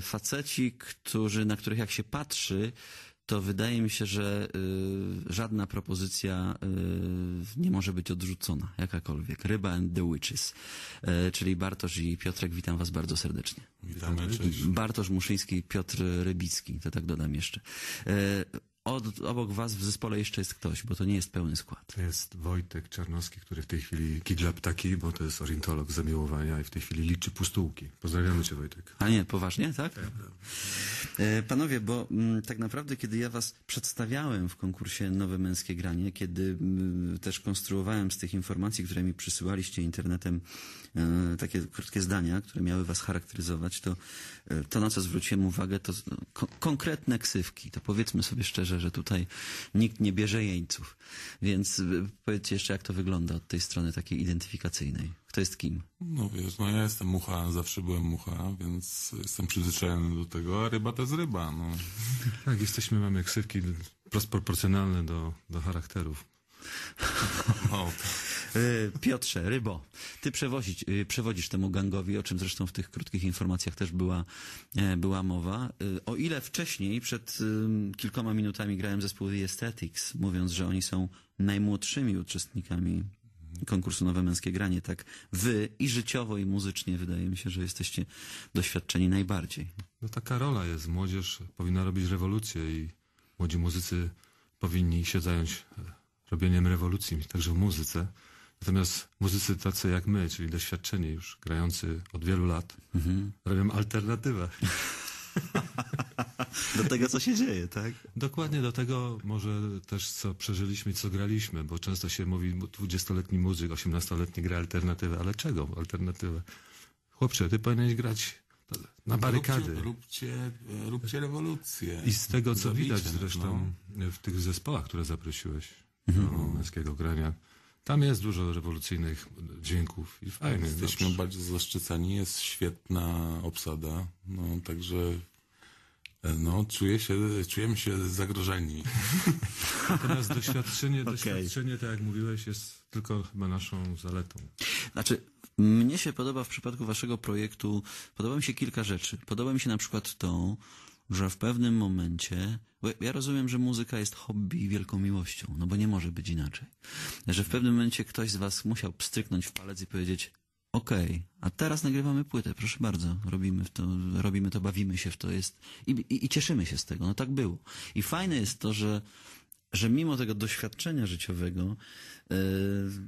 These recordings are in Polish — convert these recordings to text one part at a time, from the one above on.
Faceci, którzy, na których jak się patrzy, to wydaje mi się, że y, żadna propozycja y, nie może być odrzucona, jakakolwiek. Ryba and the Witches, y, czyli Bartosz i Piotrek, witam was bardzo serdecznie. Witamy, Bartosz Muszyński, Piotr Rybicki, to tak dodam jeszcze. E, od, obok was w zespole jeszcze jest ktoś, bo to nie jest pełny skład. To jest Wojtek Czarnowski, który w tej chwili kigla ptaki, bo to jest orientolog zamiłowania i w tej chwili liczy pustułki. Pozdrawiamy cię Wojtek. A nie, poważnie, tak? tak, tak. E, panowie, bo m, mm, tak naprawdę kiedy ja was przedstawiałem w konkursie Nowe Męskie Granie, kiedy m, mm, też konstruowałem z tych informacji, które mi przysyłaliście internetem e, takie krótkie zdania, które miały was charakteryzować, to e, to na co zwróciłem uwagę to konkretne ksywki. To powiedzmy sobie szczerze, szczerze, że tutaj nikt nie bierze jeńców. Więc y, powiedzcie jeszcze, jak to wygląda od tej strony takiej identyfikacyjnej. Kto jest kim? No wiesz, no ja jestem mucha, zawsze byłem mucha, więc jestem przyzwyczajony do tego, a ryba to jest ryba, no. Tak, jesteśmy, mamy ksywki proporcjonalne do, do charakterów. Y, Piotrze, Rybo, ty przewozić, y, przewodzisz temu gangowi, o czym zresztą w tych krótkich informacjach też była, e, była mowa. Y, o ile wcześniej, przed kilkoma minutami grałem zespół The Aesthetics, mówiąc, że oni są najmłodszymi uczestnikami konkursu Nowe Męskie Granie, tak wy i życiowo, i muzycznie wydaje mi się, że jesteście doświadczeni najbardziej. No taka rola jest. Młodzież powinna robić rewolucję i młodzi muzycy powinni się zająć e, robieniem rewolucji, także w muzyce. Natomiast muzycy tacy jak my, czyli doświadczeni już, grający od wielu lat, mhm. robią alternatywę. do tego, co się dzieje, tak? Dokładnie do tego może też, co przeżyliśmy, co graliśmy, bo często się mówi, 20-letni muzyk, 18-letni gra alternatywę, ale czego alternatywę? Chłopcze, ty powinieneś grać na barykady. Róbcie, róbcie, e, róbcie rewolucję. I z tego, co Zabijcie, widać zresztą no. w tych zespołach, które zaprosiłeś, mhm. męskiego grania. Tam jest dużo rewolucyjnych dźwięków i fajnie. Tak, jesteśmy dobrze. bardzo zaszczycani, jest świetna obsada, no także e, no, czuję się, czujemy się zagrożeni. Natomiast doświadczenie, okay. doświadczenie, tak jak mówiłeś, jest tylko chyba naszą zaletą. Znaczy, mnie się podoba w przypadku waszego projektu, podoba mi się kilka rzeczy. Podoba mi się na przykład to, że w pewnym momencie, ja rozumiem, że muzyka jest hobby i wielką miłością, no bo nie może być inaczej, że w pewnym momencie ktoś z was musiał pstryknąć w palec i powiedzieć, okej, okay, a teraz nagrywamy płytę, proszę bardzo, robimy to, robimy to, bawimy się w to, jest i, i, i cieszymy się z tego, no tak było. I fajne jest to, że że mimo tego doświadczenia życiowego yy,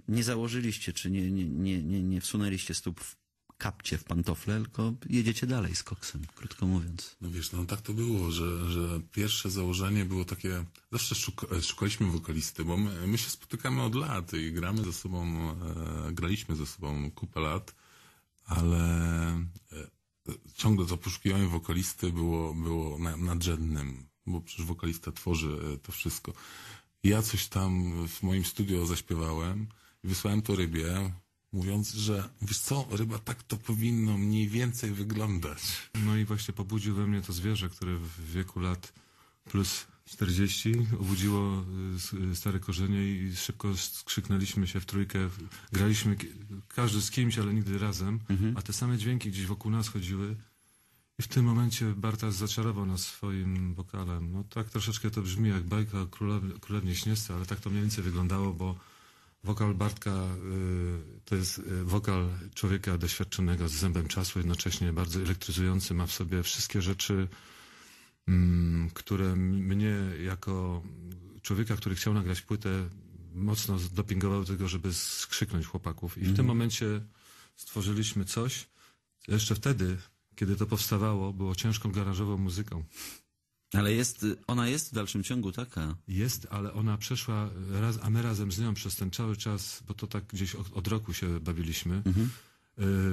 nie założyliście, czy nie, nie, nie, nie, nie wsunęliście stóp w kapcie w pantofle, tylko jedziecie dalej z koksem, krótko mówiąc. No wiesz, no tak to było, że, że pierwsze założenie było takie, zawsze szuka, szukaliśmy wokalisty, bo my, my się spotykamy od lat i gramy ze sobą, e, graliśmy ze sobą kupę lat, ale e, ciągle to poszukiwanie wokalisty było, było na, nadrzędnym, bo przecież wokalista tworzy e, to wszystko. Ja coś tam w moim studio zaśpiewałem, wysłałem to rybie, mówiąc, że wiesz co, ryba tak to powinno mniej więcej wyglądać. No i właśnie pobudził we mnie to zwierzę, które w wieku lat plus 40 obudziło y, stare korzenie i szybko skrzyknęliśmy się w trójkę. Graliśmy każdy z kimś, ale nigdy razem, mhm. a te same dźwięki gdzieś wokół nas chodziły. I w tym momencie Bartas zaczarował nas swoim wokalem. No tak troszeczkę to brzmi jak bajka o królew- królewnie śnieżce, ale tak to mniej więcej wyglądało, bo Wokal Bartka y, to jest y, wokal człowieka doświadczonego z zębem czasu, jednocześnie bardzo elektryzujący, ma w sobie wszystkie rzeczy, mm, które mnie jako człowieka, który chciał nagrać płytę, mocno dopingowały do tego, żeby skrzyknąć chłopaków. I w tym mhm. momencie stworzyliśmy coś, jeszcze wtedy, kiedy to powstawało, było ciężką garażową muzyką. Ale jest, ona jest w dalszym ciągu taka. Jest, ale ona przeszła, raz, a my razem z nią przez ten cały czas, bo to tak gdzieś od, od roku się bawiliśmy, mhm.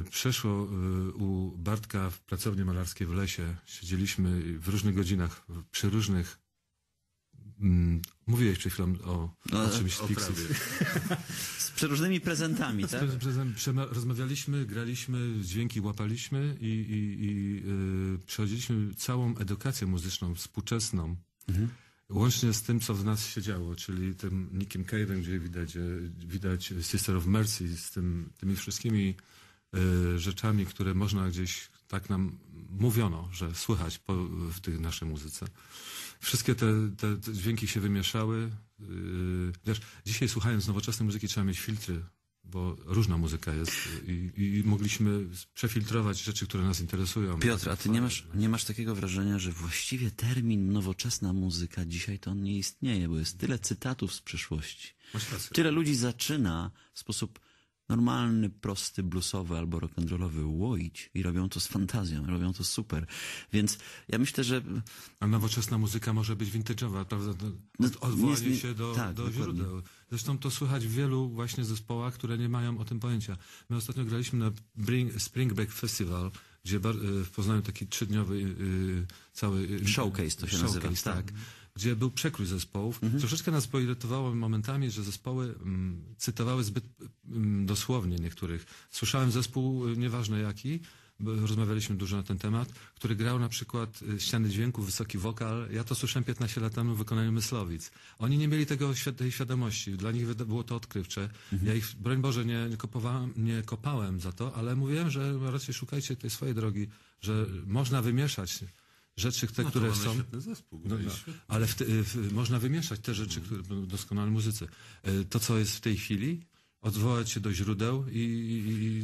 y, przeszło y, u Bartka w pracowni malarskiej w lesie. Siedzieliśmy w różnych godzinach, przy różnych Mm, mówiłeś przed chwilą o, no, o czymś z z przeróżnymi prezentami, tak? Rozmawialiśmy, graliśmy, dźwięki łapaliśmy i, i, i y, przechodziliśmy całą edukację muzyczną współczesną. Mhm. Łącznie z tym, co w nas się działo, czyli tym Nickiem Cave'em, gdzie widać, e, widać Sister of Mercy, z tym, tymi wszystkimi y, rzeczami, które można gdzieś tak nam mówiono, że słychać po, w tej naszej muzyce. Wszystkie te, te, te dźwięki się wymieszały. Yy, wiesz, dzisiaj słuchając nowoczesnej muzyki trzeba mieć filtry, bo różna muzyka jest i, i mogliśmy przefiltrować rzeczy, które nas interesują. Piotr, a ty nie masz, yy. nie masz takiego wrażenia, że właściwie termin nowoczesna muzyka dzisiaj to on nie istnieje, bo jest tyle cytatów z przeszłości. Tyle ludzi zaczyna w sposób normalny, prosty, bluesowy albo rock'n'rollowy łoić i robią to z fantazją, robią to super. Więc ja myślę, że... A nowoczesna muzyka może być vintage'owa, prawda? No, odwołuje się do, tak, do źródeł. Zresztą to słychać w wielu właśnie zespołach, które nie mają o tym pojęcia. My ostatnio graliśmy na Bring, Springback Festival, gdzie y, w Poznaniu taki trzydniowy y, cały... Showcase to się showcase, nazywa. Tak. tak gdzie był przekrój zespołów. Mhm. Troszeczkę nas poirytowało momentami, że zespoły m, mm, cytowały zbyt m, mm, dosłownie niektórych. Słyszałem zespół, y, nieważne jaki, rozmawialiśmy dużo na ten temat, który grał na przykład y, ściany dźwięku, wysoki wokal. Ja to słyszałem 15 lat temu w wykonaniu Myslowic. Oni nie mieli tego tej świadomości. Dla nich było to odkrywcze. Mhm. Ja ich, broń Boże, nie, nie, kopowałem, nie kopałem za to, ale mówiłem, że raczej szukajcie tej swojej drogi, że można wymieszać rzeczy, te, no, które są. Zespół, no, no, no. ale w te, w, można wymieszać te rzeczy, które będą doskonałe muzyce. E, to, co jest w tej chwili, odwołać się do źródeł i,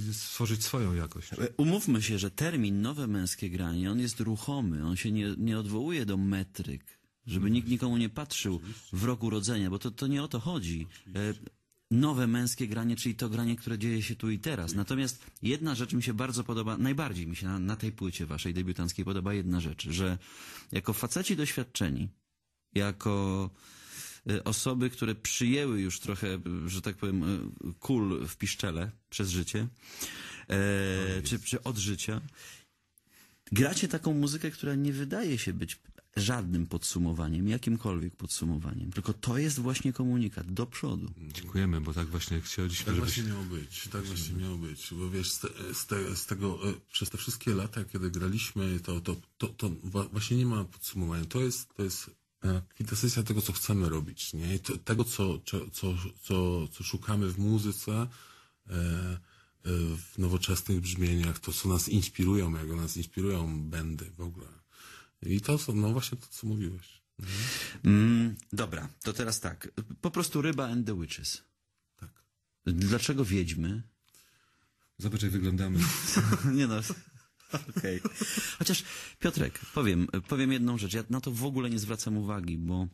i, stworzyć swoją jakość. E, umówmy się, że termin nowe męskie granie, on jest ruchomy, on się nie, nie odwołuje do metryk, żeby nikt nikomu nie patrzył w roku urodzenia, bo to, to nie o to chodzi. Oczywiście nowe męskie granie, czyli to granie, które dzieje się tu i teraz. Natomiast jedna rzecz mi się bardzo podoba, najbardziej mi się na, na tej płycie waszej debiutanckiej podoba jedna rzecz, że jako faceci doświadczeni, jako y, osoby, które przyjęły już trochę, że tak powiem, y, kul w piszczele przez życie, e, czy, czy od życia, gracie taką muzykę, która nie wydaje się być żadnym podsumowaniem, jakimkolwiek podsumowaniem. Tylko to jest właśnie komunikat do przodu. Dziękujemy, bo tak właśnie chcieliśmy. Tak właśnie miało być, tak właśnie miało być. Bo wiesz, z, te, z, te, z tego, e, przez te wszystkie lata, kiedy graliśmy, to, to, to, to właśnie nie ma podsumowania. To jest, to jest e, kwintesencja tego, co chcemy robić, nie? Tego, co, co, co, co szukamy w muzyce, e, w nowoczesnych brzmieniach, to, co nas inspirują, jak nas inspirują bendy w ogóle. I to, no właśnie to, co mówiłeś. Mhm. Mm, dobra, to teraz tak. Po prostu ryba and the witches. Tak. Dlaczego wiedźmy? Zobacz, jak wyglądamy. nie no. Okej. Okay. Chociaż, Piotrek, powiem, powiem jedną rzecz. Ja na to w ogóle nie zwracam uwagi, bo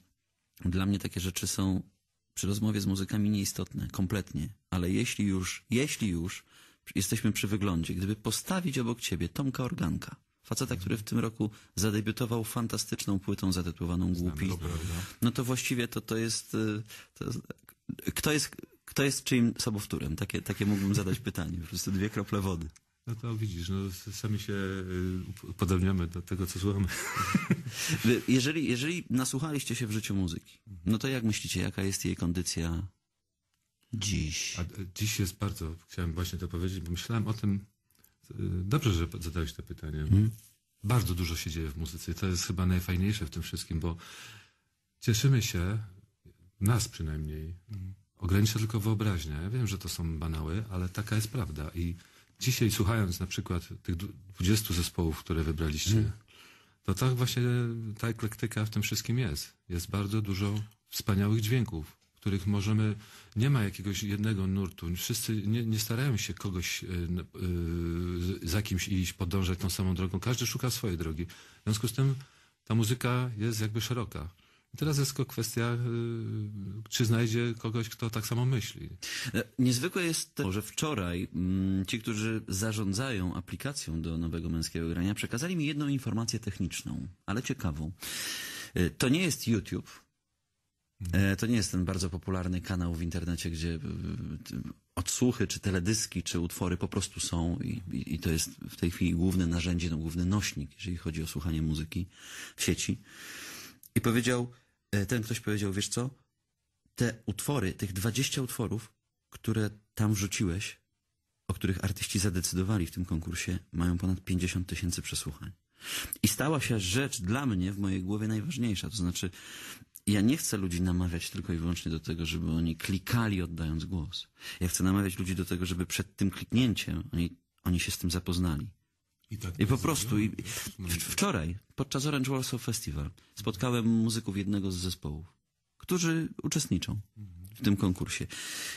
dla mnie takie rzeczy są przy rozmowie z muzykami nieistotne, kompletnie. Ale jeśli już, jeśli już jesteśmy przy wyglądzie, gdyby postawić obok ciebie Tomka Organka, Faceta, który w tym roku zadebiutował fantastyczną płytą zatytułowaną Głupi. No. no to właściwie to, to, jest, y, to kto jest, kto jest czyim sobowtórem? Takie, takie mógłbym zadać pytanie. Po prostu dwie krople wody. No to widzisz, no sami się y, upodobniamy do tego, co słuchamy. Jeżeli, jeżeli nasłuchaliście się w życiu muzyki, no to jak myślicie, jaka jest jej kondycja dziś? A, dziś jest bardzo, chciałem właśnie to powiedzieć, bo myślałem o tym Y, dobrze, że zadałeś to pytanie. Hmm. Bardzo dużo się dzieje w muzyce. To jest chyba najfajniejsze w tym wszystkim, bo cieszymy się, nas przynajmniej, hmm. ogranicza tylko wyobraźnia. Ja wiem, że to są banały, ale taka jest prawda. I dzisiaj słuchając na przykład tych 20 zespołów, które wybraliście, hmm. to tak właśnie ta eklektyka w tym wszystkim jest. Jest bardzo dużo wspaniałych dźwięków których możemy, nie ma jakiegoś jednego nurtu. Wszyscy nie, nie starają się kogoś, yy, za kimś iść, podążać tą samą drogą. Każdy szuka swojej drogi. W związku z tym ta muzyka jest jakby szeroka. teraz jest tylko kwestia, e, czy znajdzie kogoś, kto tak samo myśli. Niezwykłe jest to, że wczoraj mm, ci, którzy zarządzają aplikacją do nowego męskiego grania, przekazali mi jedną informację techniczną, ale ciekawą. To nie jest YouTube, Mhm. E, to nie jest ten bardzo popularny kanał w internecie, gdzie e, odsłuchy, czy teledyski, czy utwory po prostu są i, i, to jest w tej chwili główne narzędzie, no, główny nośnik, jeżeli chodzi o słuchanie muzyki w sieci. I powiedział, e, ten ktoś powiedział, wiesz co, te utwory, tych 20 utworów, które tam wrzuciłeś, o których artyści zadecydowali w tym konkursie, mają ponad 50 tysięcy przesłuchań. I stała się rzecz dla mnie w mojej głowie najważniejsza. To znaczy, ja nie chcę ludzi namawiać tylko i wyłącznie do tego, żeby oni klikali oddając głos. Ja chcę namawiać ludzi do tego, żeby przed tym kliknięciem oni, oni się z tym zapoznali. I, tak I po prostu i, wczoraj podczas Orange Warsaw Festival spotkałem muzyków jednego z zespołów, którzy uczestniczą w tym konkursie.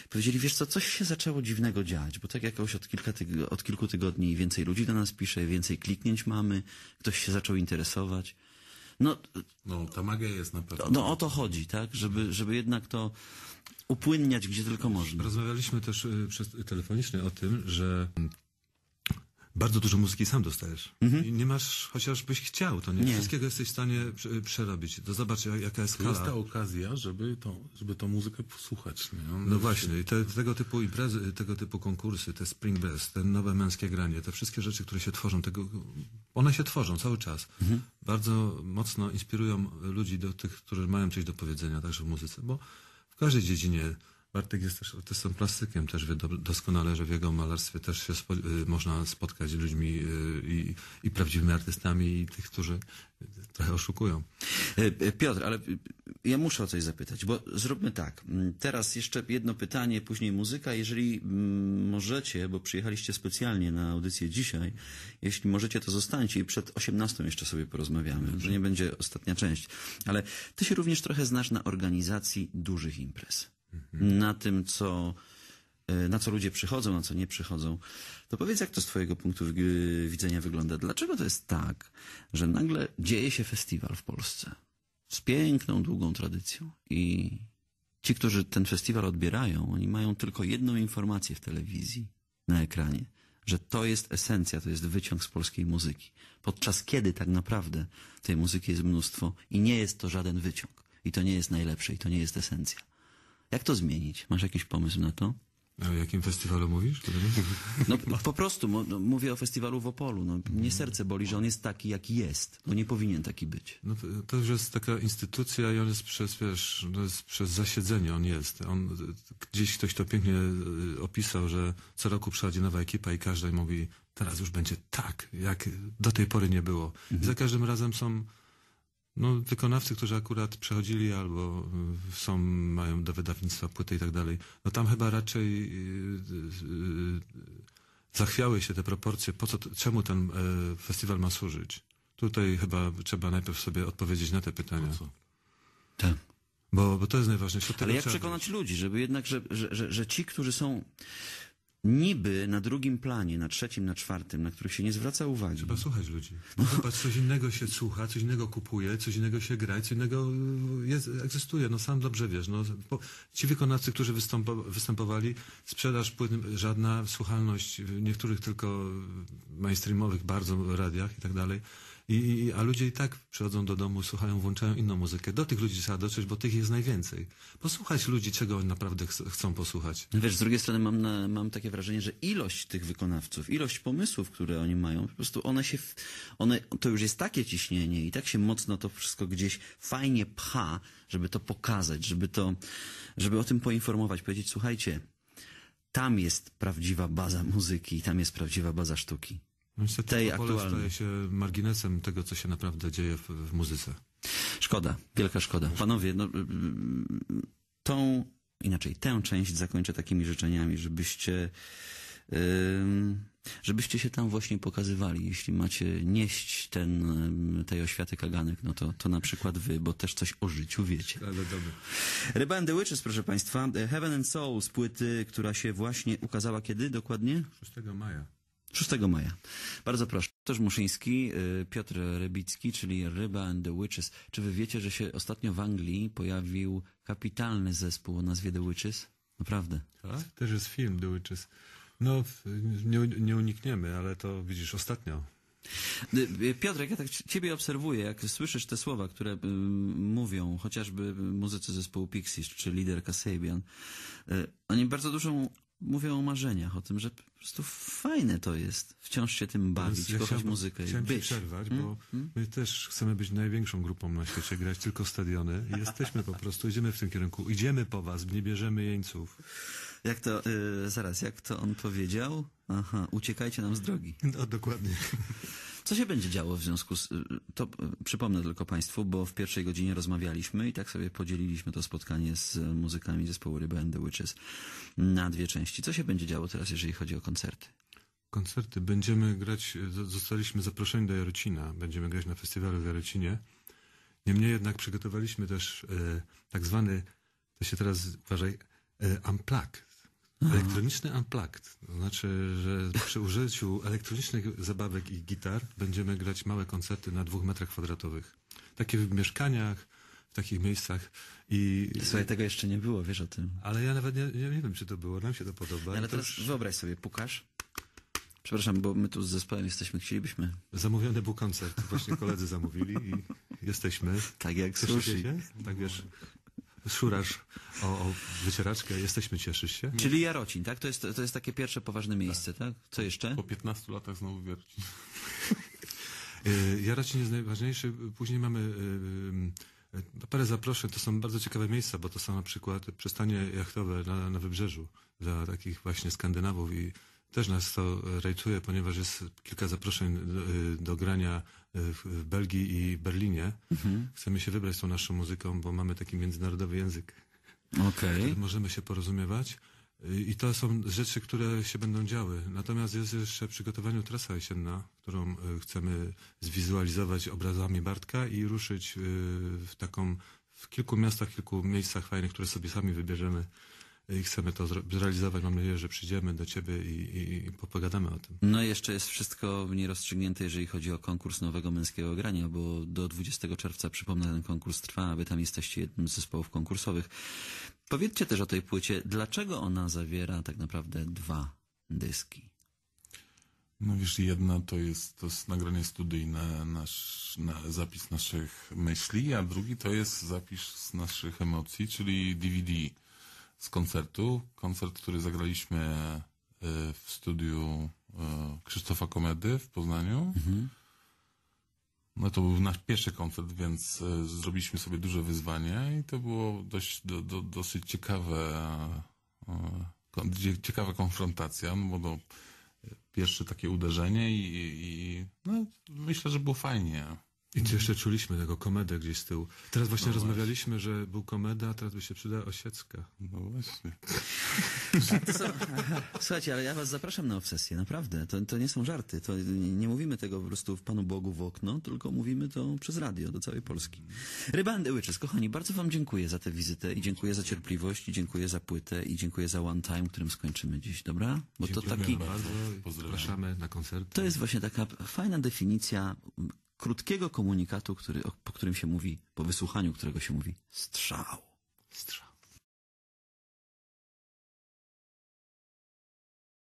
Powiedzieli, wiesz co, coś się zaczęło dziwnego dziać, bo tak jakoś od, kilka tyg- od kilku tygodni więcej ludzi do nas pisze, więcej kliknięć mamy, ktoś się zaczął interesować. No, no ta magia jest na pewno. No o to chodzi, tak? Żeby, żeby jednak to upłynniać gdzie tylko można. Rozmawialiśmy też y, przez telefonicznie o tym, że bardzo dużo muzyki sam dostajesz. Mhm. I nie masz, chociażbyś chciał, to nie, nie. wszystkiego jesteś w stanie przerobić. To zobacz, jaka jest skala. To jest ta okazja, żeby tą, żeby tą muzykę posłuchać. Nie? No, no właśnie, i te, tego typu imprezy, tego typu konkursy, te Spring Best, te nowe męskie granie, te wszystkie rzeczy, które się tworzą, tego, one się tworzą cały czas. Mhm. Bardzo mocno inspirują ludzi do tych, którzy mają coś do powiedzenia także w muzyce, bo w każdej dziedzinie Bartek jest też artystą plastykiem, też wie doskonale, że w jego malarstwie też się spo, y, można spotkać z ludźmi y, i, i, prawdziwymi artystami i tych, którzy trochę oszukują. E, e, Piotr, ale y, ja muszę o coś zapytać, bo zróbmy tak. Mm, teraz jeszcze jedno pytanie, później muzyka. Jeżeli mm, możecie, bo przyjechaliście specjalnie na audycję dzisiaj, jeśli możecie, to zostańcie i przed 18 jeszcze sobie porozmawiamy, To że nie będzie ostatnia część. Ale ty się również trochę znasz na organizacji dużych imprez. Mhm. na tym, co, e, na co ludzie przychodzą, na co nie przychodzą, to powiedz, jak to z Twojego punktu e, widzenia wygląda? Dlaczego to jest tak, że nagle dzieje się festiwal w Polsce z piękną, długą tradycją i ci, którzy ten festiwal odbierają, oni mają tylko jedną informację w telewizji, na ekranie, że to jest esencja, to jest wyciąg z polskiej muzyki. Podczas kiedy tak naprawdę tej muzyki jest mnóstwo i nie jest to żaden wyciąg. I to nie jest najlepsze, i to nie jest esencja. Jak to zmienić? Masz jakiś pomysł na to? A o jakim festiwalu mówisz? No, po prostu no, mówię o festiwalu w Opolu. No, mnie serce boli, że on jest taki, jaki jest. No nie powinien taki być. No, to, już jest taka instytucja i on jest przez, wiesz, no, jest przez zasiedzenie on jest. On, gdzieś ktoś to pięknie y, opisał, że co roku przychodzi nowa ekipa i każdy mówi teraz już będzie tak, jak do tej pory nie było. I Za mhm. każdym razem są no, wykonawcy, którzy akurat przechodzili albo y, są, mają do wydawnictwa płyty i tak dalej, no tam chyba raczej y, y, zachwiały się te proporcje, po co, czemu ten e, festiwal ma służyć. Tutaj chyba trzeba najpierw sobie odpowiedzieć na te pytania. Tak. Bo, bo to jest najważniejsze. Ale jak przekonać być. ludzi, żeby jednak, że, że, że, że ci, którzy są niby na drugim planie, na trzecim, na czwartym, na których się nie zwraca uwagi. Trzeba słuchać ludzi. No. Popatrz, coś innego się słucha, coś innego kupuje, coś innego się gra, coś innego y, jest, egzystuje. No sam dobrze wiesz. No, ci wykonawcy, którzy występowali, sprzedaż płyt, żadna słuchalność, niektórych tylko mainstreamowych bardzo radiach i tak dalej. I, a ludzie i tak przychodzą do domu, słuchają, włączają inną muzykę. Do tych ludzi trzeba dotrzeć, bo tych jest najwięcej. Posłuchać ludzi, czego oni naprawdę ch chcą posłuchać. Wiesz, z drugiej strony mam, na, mam takie wrażenie, że ilość tych wykonawców, ilość pomysłów, które oni mają, po prostu one się, one, to już jest takie ciśnienie i tak się mocno to wszystko gdzieś fajnie pcha, żeby to pokazać, żeby to, żeby o tym poinformować, powiedzieć, słuchajcie, tam jest prawdziwa baza muzyki, i tam jest prawdziwa baza sztuki. No niestety tej aktualnej. staje się marginesem tego, co się naprawdę dzieje w, w muzyce. Szkoda, wielka szkoda. Panowie, no, tą, inaczej, tę część zakończę takimi życzeniami, żebyście, żebyście się tam właśnie pokazywali. Jeśli macie nieść ten, tej oświaty kaganek, no to, to na przykład wy, bo też coś o życiu wiecie. Ale dobra. Ryba and the Witches, proszę państwa. Heaven and Soul z płyty, która się właśnie ukazała kiedy dokładnie? 6 maja. 6 maja. Bardzo proszę. Toż Muszyński, y, Piotr Rybicki, czyli Ryba and the Witches. Czy wy wiecie, że się ostatnio w Anglii pojawił kapitalny zespół o nazwie The Witches? Naprawdę. Tak? Też jest film The Witches. No, nie, nie unikniemy, ale to widzisz ostatnio. Y, y, Piotrek, ja tak ciebie obserwuję, jak słyszysz te słowa, które y, mówią chociażby muzycy zespołu Pixies czy lider Kasabian. Y, oni bardzo dużą Mówię o marzeniach, o tym, że po prostu fajne to jest wciąż się tym bawić, ja kochać muzykę i być. przerwać, hmm? bo hmm? my też chcemy być największą grupą na świecie, grać tylko stadiony. Jesteśmy po prostu, idziemy w tym kierunku, idziemy po was, nie bierzemy jeńców. Jak to, yy, zaraz, jak to on powiedział? Aha, uciekajcie nam z drogi. No, dokładnie. Co się będzie działo w związku z... Y, to y, przypomnę tylko Państwu, bo w pierwszej godzinie rozmawialiśmy i tak sobie podzieliliśmy to spotkanie z y, muzykami zespołu Ryba and the Witches na dwie części. Co się będzie działo teraz, jeżeli chodzi o koncerty? Koncerty. Będziemy grać, zostaliśmy zaproszeni do Jarocina. Będziemy grać na festiwalu w Jarocinie. Niemniej jednak przygotowaliśmy też e, tak zwany, to się teraz uważaj, e, amplak Elektroniczny unplugged. To znaczy, że przy użyciu elektronicznych zabawek i gitar będziemy grać małe koncerty na dwóch metrach kwadratowych. Takie w mieszkaniach, w takich miejscach i... Słuchaj, tego jeszcze nie było, wiesz o tym. Ale ja nawet nie, nie wiem, czy to było, nam się to podoba. ale to teraz już... wyobraź sobie, pukasz, Przepraszam, bo my tu z zespołem jesteśmy, chcielibyśmy. Zamówiony był koncert, właśnie koledzy zamówili i jesteśmy. Tak jak słyszycie. Tak wiesz, szurasz o, o wycieraczkę, jesteśmy, cieszysz się. Czyli Jarocin, tak? To jest, to jest takie pierwsze poważne miejsce, tak? tak? Co jeszcze? Po 15 latach znowu Jarocin. Y, Jarocin jest najważniejszy. Później mamy y, y, parę zaproszeń. To są bardzo ciekawe miejsca, bo to są na przykład przystanie jachtowe na, na wybrzeżu dla takich właśnie Skandynawów i też nas to e, rajtuje, ponieważ jest kilka zaproszeń e, do, grania e, w Belgii i Berlinie. Mhm. Chcemy się wybrać z tą naszą muzyką, bo mamy taki międzynarodowy język. Okay. Możemy się porozumiewać. I to są rzeczy, które się będą działy. Natomiast jest jeszcze w przygotowaniu trasa jesienna, którą chcemy zwizualizować obrazami Bartka i ruszyć w taką, w kilku miastach, kilku miejscach fajnych, które sobie sami wybierzemy i chcemy to zrealizować. Mam nadzieję, że przyjdziemy do Ciebie i, i, i popogadamy o tym. No jeszcze jest wszystko nierozstrzygnięte, jeżeli chodzi o konkurs nowego męskiego grania, bo do 20 czerwca, przypomnę, ten konkurs trwa, aby tam jesteście jednym z zespołów konkursowych. Powiedzcie też o tej płycie, dlaczego ona zawiera tak naprawdę dwa dyski? No wiesz, jedna to jest, to jest nagranie studyjne, nasz, na, zapis naszych myśli, a drugi to jest zapis naszych emocji, czyli DVD z koncertu. Koncert, który zagraliśmy e, w studiu e, Krzysztofa Komedy w Poznaniu. Mhm. No to był nasz pierwszy koncert, więc e, zrobiliśmy sobie duże wyzwanie i to było dość, do, do, dosyć ciekawe, ciekawa konfrontacja, no bo to pierwsze takie uderzenie i, i no, myślę, że było fajnie. I tu jeszcze czuliśmy tego komedę gdzieś z tyłu. Teraz właśnie no rozmawialiśmy, właśnie. że był komeda, a teraz by się przydała osiecka. No właśnie. słuchajcie, ale ja was zapraszam na obsesję, naprawdę. To, to nie są żarty. To nie, mówimy tego po prostu w Panu Bogu w okno, tylko mówimy to przez radio do całej Polski. Rybandy Łyczys, kochani, bardzo wam dziękuję za tę wizytę i dziękuję za cierpliwość i dziękuję za płytę i dziękuję za one time, którym skończymy dziś, dobra? Bo dziękuję to taki... bardzo. Zapraszamy na koncert. To jest właśnie taka fajna definicja krótkiego komunikatu, który, po którym się mówi, po wysłuchaniu którego się mówi strzał. Strzał.